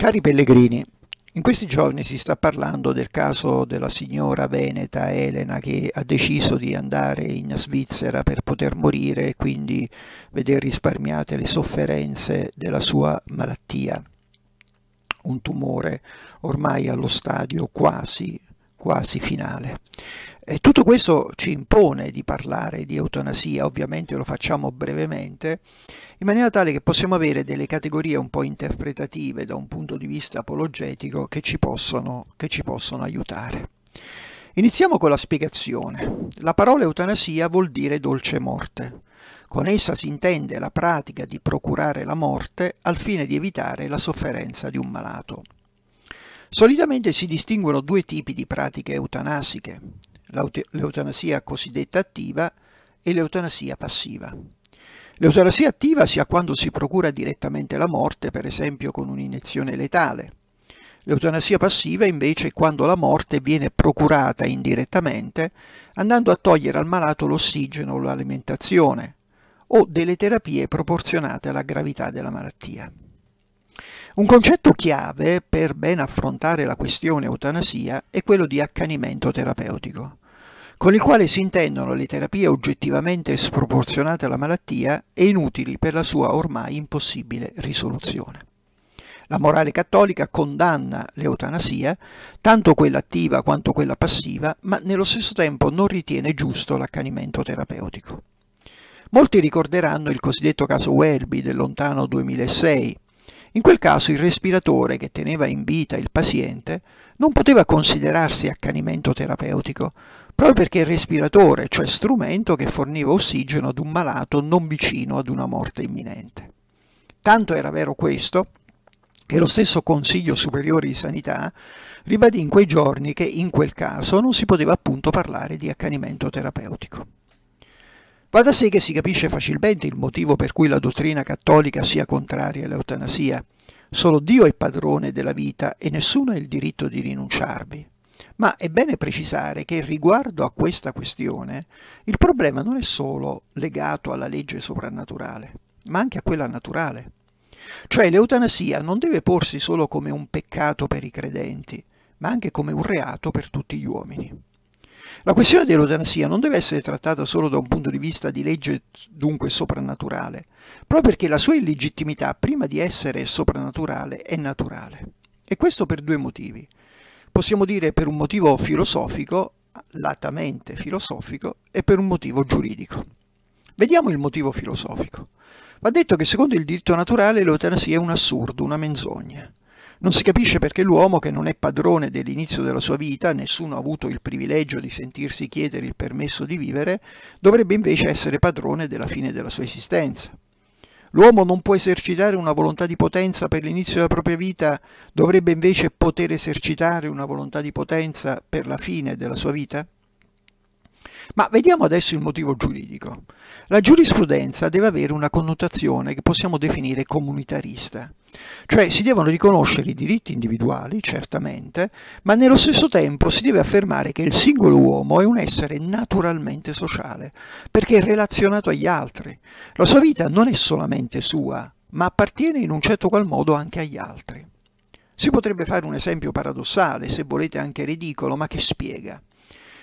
Cari pellegrini, in questi giorni si sta parlando del caso della signora veneta Elena che ha deciso di andare in Svizzera per poter morire e quindi veder risparmiate le sofferenze della sua malattia. Un tumore ormai allo stadio quasi quasi finale. E tutto questo ci impone di parlare di eutanasia, ovviamente lo facciamo brevemente, in maniera tale che possiamo avere delle categorie un po' interpretative da un punto di vista apologetico che ci possono, che ci possono aiutare. Iniziamo con la spiegazione. La parola eutanasia vuol dire dolce morte. Con essa si intende la pratica di procurare la morte al fine di evitare la sofferenza di un malato. Solitamente si distinguono due tipi di pratiche eutanasiche, l'eutanasia cosiddetta attiva e l'eutanasia passiva. L'eutanasia attiva si ha quando si procura direttamente la morte, per esempio con un'iniezione letale. L'eutanasia passiva invece è quando la morte viene procurata indirettamente andando a togliere al malato l'ossigeno o l'alimentazione o delle terapie proporzionate alla gravità della malattia. Un concetto chiave per ben affrontare la questione eutanasia è quello di accanimento terapeutico, con il quale si intendono le terapie oggettivamente sproporzionate alla malattia e inutili per la sua ormai impossibile risoluzione. La morale cattolica condanna l'eutanasia, tanto quella attiva quanto quella passiva, ma nello stesso tempo non ritiene giusto l'accanimento terapeutico. Molti ricorderanno il cosiddetto caso Welby del lontano 2006, in quel caso il respiratore che teneva in vita il paziente non poteva considerarsi accanimento terapeutico, proprio perché il respiratore, cioè strumento che forniva ossigeno ad un malato non vicino ad una morte imminente. Tanto era vero questo che lo stesso Consiglio Superiore di Sanità ribadì in quei giorni che in quel caso non si poteva appunto parlare di accanimento terapeutico. Va da sé che si capisce facilmente il motivo per cui la dottrina cattolica sia contraria all'eutanasia. Solo Dio è padrone della vita e nessuno ha il diritto di rinunciarvi. Ma è bene precisare che riguardo a questa questione il problema non è solo legato alla legge soprannaturale, ma anche a quella naturale. Cioè l'eutanasia non deve porsi solo come un peccato per i credenti, ma anche come un reato per tutti gli uomini. La questione dell'eutanasia non deve essere trattata solo da un punto di vista di legge dunque soprannaturale, proprio perché la sua illegittimità prima di essere soprannaturale è naturale. E questo per due motivi. Possiamo dire per un motivo filosofico, latamente filosofico, e per un motivo giuridico. Vediamo il motivo filosofico. Va detto che secondo il diritto naturale l'eutanasia è un assurdo, una menzogna. Non si capisce perché l'uomo, che non è padrone dell'inizio della sua vita, nessuno ha avuto il privilegio di sentirsi chiedere il permesso di vivere, dovrebbe invece essere padrone della fine della sua esistenza. L'uomo non può esercitare una volontà di potenza per l'inizio della propria vita, dovrebbe invece poter esercitare una volontà di potenza per la fine della sua vita? Ma vediamo adesso il motivo giuridico. La giurisprudenza deve avere una connotazione che possiamo definire comunitarista, cioè si devono riconoscere i diritti individuali, certamente, ma nello stesso tempo si deve affermare che il singolo uomo è un essere naturalmente sociale, perché è relazionato agli altri. La sua vita non è solamente sua, ma appartiene in un certo qual modo anche agli altri. Si potrebbe fare un esempio paradossale, se volete anche ridicolo, ma che spiega.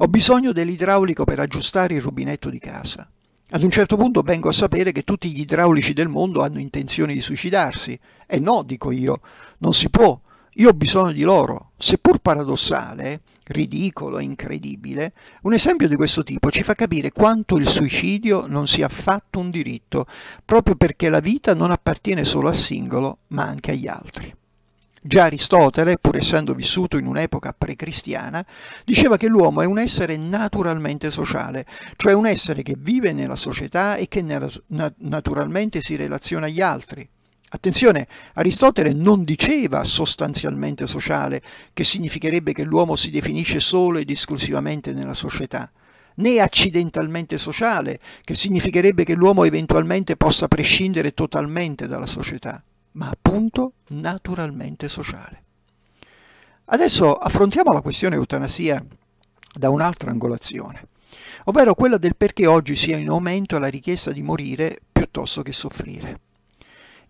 Ho bisogno dell'idraulico per aggiustare il rubinetto di casa. Ad un certo punto vengo a sapere che tutti gli idraulici del mondo hanno intenzione di suicidarsi. E no, dico io, non si può. Io ho bisogno di loro. Seppur paradossale, ridicolo, incredibile, un esempio di questo tipo ci fa capire quanto il suicidio non sia affatto un diritto, proprio perché la vita non appartiene solo al singolo, ma anche agli altri. Già Aristotele, pur essendo vissuto in un'epoca precristiana, diceva che l'uomo è un essere naturalmente sociale, cioè un essere che vive nella società e che naturalmente si relaziona agli altri. Attenzione, Aristotele non diceva sostanzialmente sociale, che significherebbe che l'uomo si definisce solo ed esclusivamente nella società né accidentalmente sociale, che significherebbe che l'uomo eventualmente possa prescindere totalmente dalla società ma appunto naturalmente sociale. Adesso affrontiamo la questione eutanasia da un'altra angolazione, ovvero quella del perché oggi sia in aumento la richiesta di morire piuttosto che soffrire.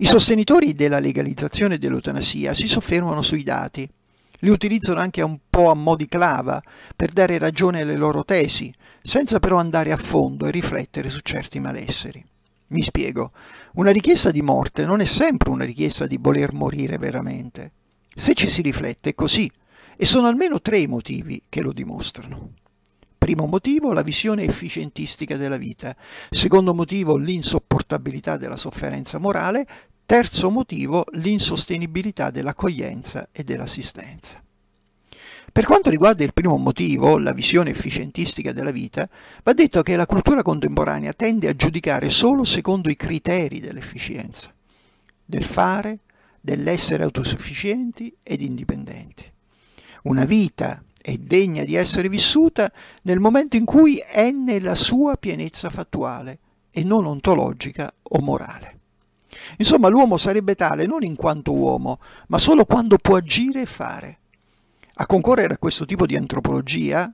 I sostenitori della legalizzazione dell'eutanasia si soffermano sui dati, li utilizzano anche un po' a mo' di clava per dare ragione alle loro tesi, senza però andare a fondo e riflettere su certi malesseri. Mi spiego, una richiesta di morte non è sempre una richiesta di voler morire veramente. Se ci si riflette è così, e sono almeno tre i motivi che lo dimostrano. Primo motivo, la visione efficientistica della vita. Secondo motivo, l'insopportabilità della sofferenza morale. Terzo motivo, l'insostenibilità dell'accoglienza e dell'assistenza. Per quanto riguarda il primo motivo, la visione efficientistica della vita, va detto che la cultura contemporanea tende a giudicare solo secondo i criteri dell'efficienza, del fare, dell'essere autosufficienti ed indipendenti. Una vita è degna di essere vissuta nel momento in cui è nella sua pienezza fattuale e non ontologica o morale. Insomma, l'uomo sarebbe tale non in quanto uomo, ma solo quando può agire e fare, a concorrere a questo tipo di antropologia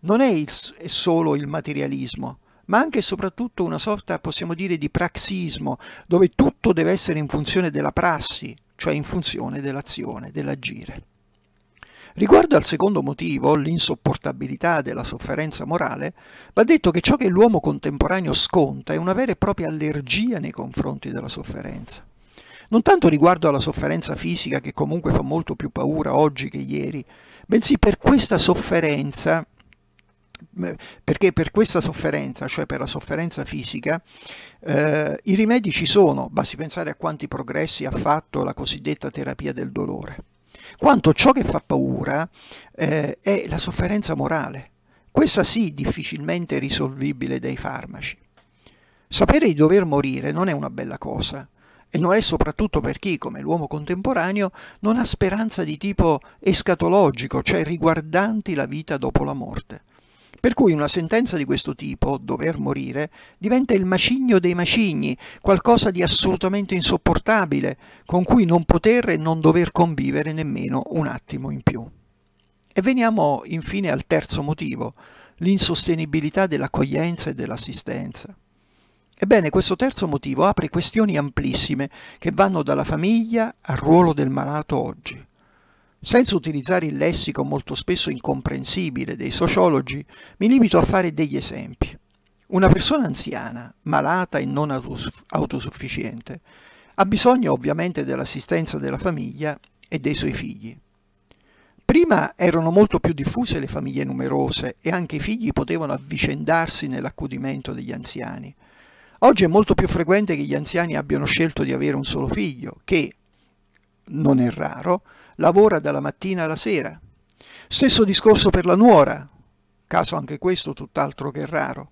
non è, il, è solo il materialismo, ma anche e soprattutto una sorta, possiamo dire, di praxismo, dove tutto deve essere in funzione della prassi, cioè in funzione dell'azione, dell'agire. Riguardo al secondo motivo, l'insopportabilità della sofferenza morale, va detto che ciò che l'uomo contemporaneo sconta è una vera e propria allergia nei confronti della sofferenza non tanto riguardo alla sofferenza fisica che comunque fa molto più paura oggi che ieri, bensì per questa sofferenza, perché per questa sofferenza, cioè per la sofferenza fisica, eh, i rimedi ci sono, basti pensare a quanti progressi ha fatto la cosiddetta terapia del dolore. Quanto ciò che fa paura eh, è la sofferenza morale, questa sì difficilmente risolvibile dai farmaci. Sapere di dover morire non è una bella cosa, e non è soprattutto per chi, come l'uomo contemporaneo, non ha speranza di tipo escatologico, cioè riguardanti la vita dopo la morte. Per cui una sentenza di questo tipo, dover morire, diventa il macigno dei macigni, qualcosa di assolutamente insopportabile, con cui non poter e non dover convivere nemmeno un attimo in più. E veniamo infine al terzo motivo, l'insostenibilità dell'accoglienza e dell'assistenza. Ebbene, questo terzo motivo apre questioni amplissime che vanno dalla famiglia al ruolo del malato oggi. Senza utilizzare il lessico molto spesso incomprensibile dei sociologi, mi limito a fare degli esempi. Una persona anziana, malata e non autosufficiente, ha bisogno ovviamente dell'assistenza della famiglia e dei suoi figli. Prima erano molto più diffuse le famiglie numerose e anche i figli potevano avvicendarsi nell'accudimento degli anziani. Oggi è molto più frequente che gli anziani abbiano scelto di avere un solo figlio, che, non è raro, lavora dalla mattina alla sera. Stesso discorso per la nuora, caso anche questo tutt'altro che raro.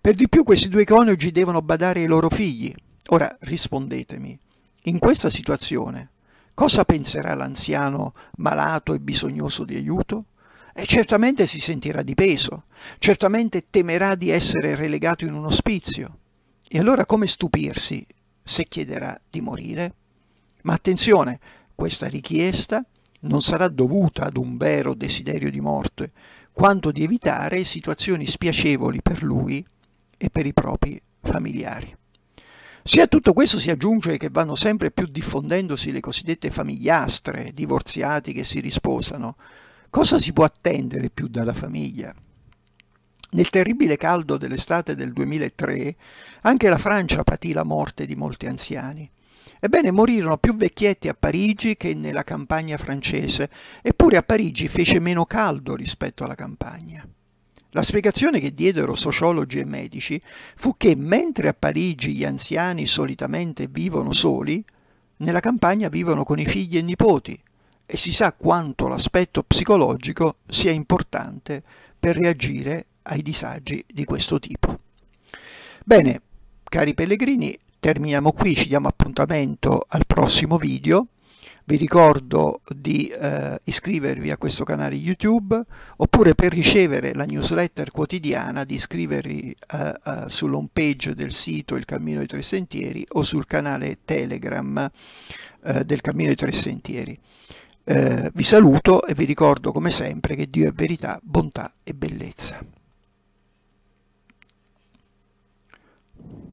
Per di più questi due coniugi devono badare ai loro figli. Ora rispondetemi, in questa situazione cosa penserà l'anziano malato e bisognoso di aiuto? E eh, certamente si sentirà di peso, certamente temerà di essere relegato in un ospizio, e allora come stupirsi se chiederà di morire? Ma attenzione, questa richiesta non sarà dovuta ad un vero desiderio di morte, quanto di evitare situazioni spiacevoli per lui e per i propri familiari. Se a tutto questo si aggiunge che vanno sempre più diffondendosi le cosiddette famigliastre, divorziati che si risposano, cosa si può attendere più dalla famiglia? Nel terribile caldo dell'estate del 2003 anche la Francia patì la morte di molti anziani. Ebbene, morirono più vecchietti a Parigi che nella campagna francese, eppure a Parigi fece meno caldo rispetto alla campagna. La spiegazione che diedero sociologi e medici fu che mentre a Parigi gli anziani solitamente vivono soli, nella campagna vivono con i figli e nipoti e si sa quanto l'aspetto psicologico sia importante per reagire ai disagi di questo tipo. Bene, cari pellegrini, terminiamo qui, ci diamo appuntamento al prossimo video. Vi ricordo di eh, iscrivervi a questo canale YouTube oppure per ricevere la newsletter quotidiana di iscrivervi eh, eh, sull'home page del sito Il Cammino dei Tre Sentieri o sul canale Telegram eh, del Cammino dei Tre Sentieri. Eh, vi saluto e vi ricordo come sempre che Dio è verità, bontà e bellezza.